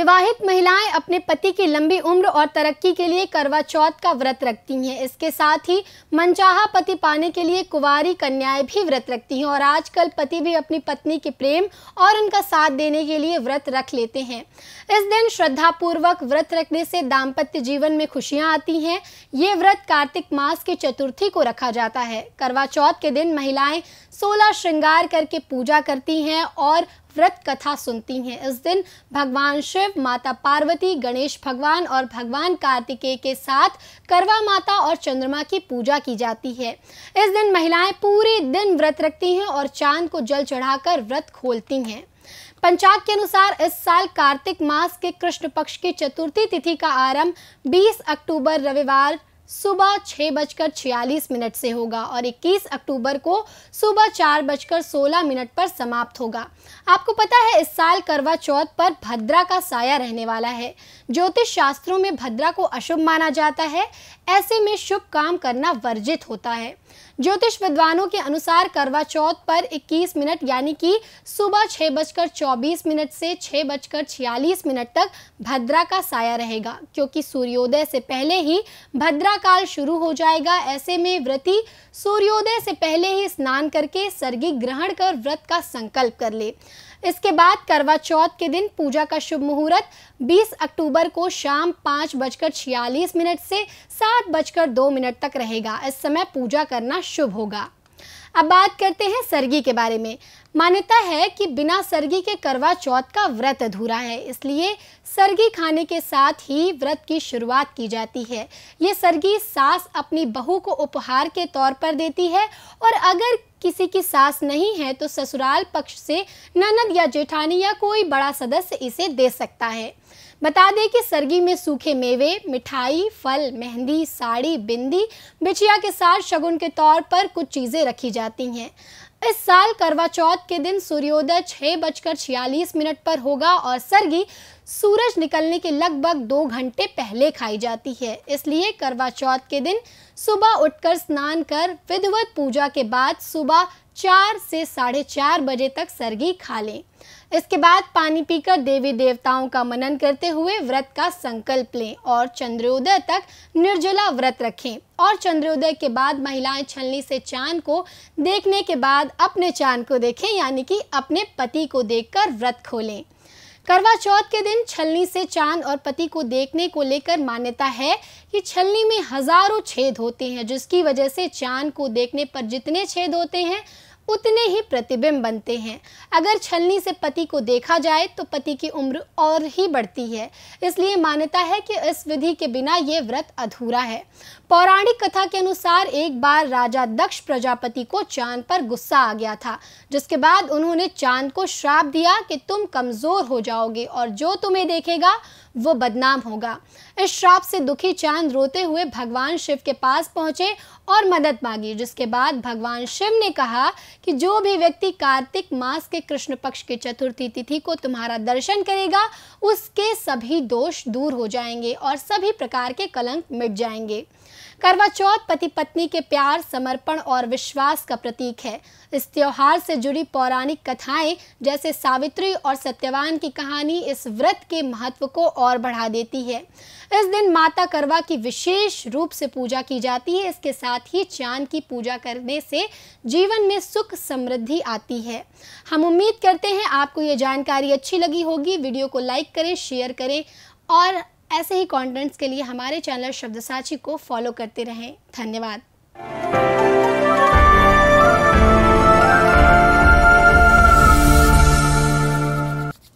विवाहित महिलाएं अपने पति की लंबी उम्र और तरक्की के लिए करवा चौथ का व्रत रखती हैं इसके साथ ही मनचाहा पति पाने के लिए कुवारी कन्याएं भी व्रत रखती हैं और आजकल पति भी अपनी पत्नी के प्रेम और उनका साथ देने के लिए व्रत रख लेते हैं इस दिन श्रद्धापूर्वक व्रत रखने से दाम्पत्य जीवन में खुशियाँ आती हैं ये व्रत कार्तिक मास की चतुर्थी को रखा जाता है करवा चौथ के दिन महिलाएं सोलह श्रृंगार करके पूजा करती हैं और व्रत कथा सुनती हैं इस दिन भगवान शिव माता पार्वती गणेश भगवान और भगवान कार्तिकेय के साथ करवा माता और चंद्रमा की पूजा की जाती है इस दिन महिलाएं पूरे दिन व्रत रखती हैं और चांद को जल चढ़ाकर व्रत खोलती हैं पंचाग के अनुसार इस साल कार्तिक मास के कृष्ण पक्ष की चतुर्थी तिथि का आरंभ 20 अक्टूबर रविवार सुबह छः बजकर छियालीस मिनट से होगा और 21 अक्टूबर को सुबह चार बजकर सोलह मिनट पर समाप्त होगा आपको पता है इस साल करवा चौथ पर भद्रा का साया रहने वाला है ज्योतिष शास्त्रों में भद्रा को अशुभ माना जाता है ऐसे में शुभ काम करना वर्जित होता है ज्योतिष विद्वानों के अनुसार करवा चौथ पर 21 मिनट यानी कि सुबह छह बजकर चौबीस मिनट से छह बजकर छियालीस मिनट तक भद्रा का साया रहेगा क्योंकि सूर्योदय से पहले ही भद्रा काल शुरू हो जाएगा ऐसे में व्रती सूर्योदय से पहले ही स्नान करके सर्गी ग्रहण कर व्रत का संकल्प कर ले इसके बाद करवा चौथ के दिन पूजा का शुभ मुहूर्त 20 अक्टूबर को शाम पाँच बजकर छियालीस मिनट से सात बजकर दो मिनट तक रहेगा इस समय पूजा करना शुभ होगा अब बात करते हैं सर्गी के बारे में मान्यता है कि बिना सर्गी के करवा चौथ का व्रत अधूरा है इसलिए सर्गी खाने के साथ ही व्रत की शुरुआत की जाती है ये सर्गी सास अपनी बहू को उपहार के तौर पर देती है और अगर किसी की सास नहीं है तो ससुराल पक्ष से ननद या जेठानी या कोई बड़ा सदस्य इसे दे सकता है बता दें कि सर्गी में सूखे मेवे मिठाई फल मेहंदी साड़ी बिंदी बिछिया के साथ शगुन के तौर पर कुछ चीज़ें रखी जाती हैं इस साल करवा चौथ के दिन सूर्योदय छह बजकर छियालीस मिनट पर होगा और सरगी सूरज निकलने के लगभग दो घंटे पहले खाई जाती है इसलिए करवा चौथ के दिन सुबह उठकर स्नान कर विधिवत पूजा के बाद सुबह चार से साढ़े चार बजे तक सरगी खा लें इसके बाद पानी पीकर देवी देवताओं का मनन करते हुए व्रत का संकल्प लें और चंद्रोदय तक निर्जला व्रत रखें और चंद्रोदय के बाद महिलाएं छलनी से चांद को देखने के बाद अपने चांद को देखें यानी कि अपने पति को देखकर व्रत खोलें करवा चौथ के दिन छलनी से चांद और पति को देखने को लेकर मान्यता है कि छलनी में हजारों छेद होते हैं जिसकी वजह से चांद को देखने पर जितने छेद होते हैं उतने ही प्रतिबिंब बनते हैं अगर छलनी से पति को देखा जाए तो पति की उम्र और ही बढ़ती है इसलिए मान्यता है कि इस विधि के बिना ये व्रत अधूरा है पौराणिक कथा के अनुसार एक बार राजा दक्ष प्रजापति को चांद पर गुस्सा आ गया था जिसके बाद उन्होंने चांद को श्राप दिया कि तुम कमज़ोर हो जाओगे और जो तुम्हें देखेगा वो बदनाम होगा इस श्राप से दुखी चांद रोते हुए भगवान शिव के पास पहुंचे और मदद मांगी जिसके बाद भगवान शिव ने कहा कि जो भी व्यक्ति कार्तिक मास के कृष्ण पक्ष की चतुर्थी तिथि को तुम्हारा दर्शन करेगा उसके सभी दोष दूर हो जाएंगे और सभी प्रकार के कलंक मिट जाएंगे करवा चौथ पति पत्नी के प्यार समर्पण और विश्वास का प्रतीक है इस त्योहार से जुड़ी पौराणिक कथाएं जैसे सावित्री और सत्यवान की कहानी इस व्रत के महत्व को और बढ़ा देती है इस दिन माता करवा की विशेष रूप से पूजा की जाती है इसके साथ ही चांद की पूजा करने से जीवन में सुख समृद्धि आती है हम उम्मीद करते हैं आपको ये जानकारी अच्छी लगी होगी वीडियो को लाइक करें शेयर करें और ऐसे ही कॉन्टेंट्स के लिए हमारे चैनल शब्दसाची को फॉलो करते रहें धन्यवाद